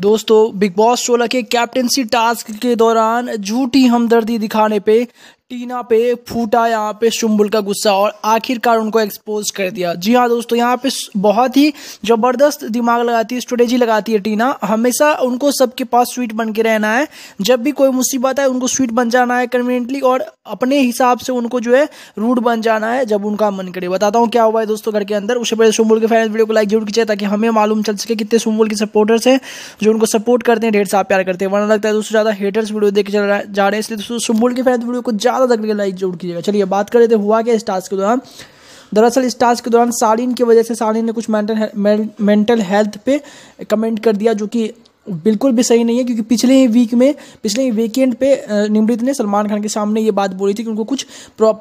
दोस्तों big boss चोला के captaincy task के दौरान झूठी हमदर्दी दिखाने पे टीना पे फूटा यहाँ पे शुम्बुल का गुस्सा और आखिरकार उनको एक्सपोज कर दिया जी हाँ दोस्तों यहाँ पे बहुत ही ज़बरदस्त दिमाग लगाती है स्ट्रेटेजी लगाती है टीना हमेशा उनको सबके पास स्वीट बन के रहना है जब भी कोई मुसीबत आए उनको स्वीट बन जाना है कन्वीनियंटली और अपने हिसाब से उनको जो है रूट बन जाना है जब उनका मन करे बताता हूँ क्या हुआ है दोस्तों घर के अंदर उससे पहले शुम्बुल के फैन वीडियो को लाइक जरूर कीजिए ताकि हमें मालूम चल सके कितने शुम्बुल के सपोर्टर्स हैं जो उनको सपोर्ट करते हैं ढेर साफ प्यार करते हैं वरना लगता है दोस्तों ज़्यादा हेटर्स वीडियो देख जा रहे हैं इसलिए दोस्तों शुम्बुल के फैन वीडियो को ज़्यादा ज़्यादा तक लाइक जरूर कीजिएगा चलिए बात कर रहे थे हुआ क्या इस टास्क के दौरान दरअसल इस टास्क के दौरान सालिन की वजह से सालिन ने कुछ मेंटल मेंटल हेल्थ पे कमेंट कर दिया जो कि बिल्कुल भी सही नहीं है क्योंकि पिछले ही वीक में पिछले ही वीकेंड पे निमृत ने सलमान खान के सामने ये बात बोली थी कि उनको कुछ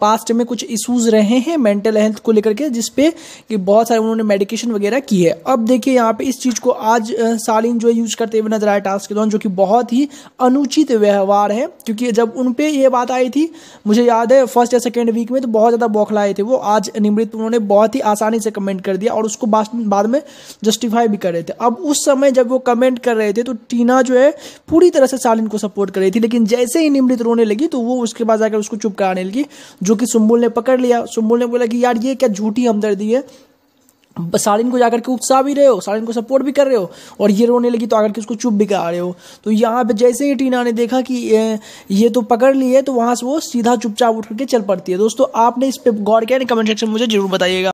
पास्ट में कुछ इश्यूज रहे हैं मेंटल हेल्थ को लेकर के जिसपे कि बहुत सारे उन्होंने मेडिकेशन वगैरह की है अब देखिए यहाँ पे इस चीज़ को आज सालिन जो है यूज करते हुए नजर आया टास्क के दौरान जो कि बहुत ही अनुचित व्यवहार है क्योंकि जब उन पर यह बात आई थी मुझे याद है फर्स्ट या सेकेंड वीक में तो बहुत ज़्यादा बौखलाए थे वो आज निमृत उन्होंने बहुत ही आसानी से कमेंट कर दिया और उसको बाद में जस्टिफाई भी कर रहे थे अब उस समय जब वो कमेंट कर रहे रहे थे तो टीना जो है पूरी तरह से सालिन को सपोर्ट कर रही थी लेकिन जैसे ही निमृत रोने लगी तो वो उसके पास आकर उसको चुप कराने लगी जो कि सुम्बुल ने पकड़ लिया सुम्बुल ने बोला कि यार ये क्या झूठी हमदर्दी है सालिन को जाकर के उत्साह भी रहे हो सालिन को सपोर्ट भी कर रहे हो और ये रोने लगी तो आकर के उसको चुप भी करा रहे हो तो यहाँ पे जैसे ही टीना ने देखा कि ये तो पकड़ ली है तो वहाँ से वो सीधा चुपचाप उठ करके चल पड़ती है दोस्तों आपने इस पर गौर किया कमेंट सेक्शन में मुझे जरूर बताइएगा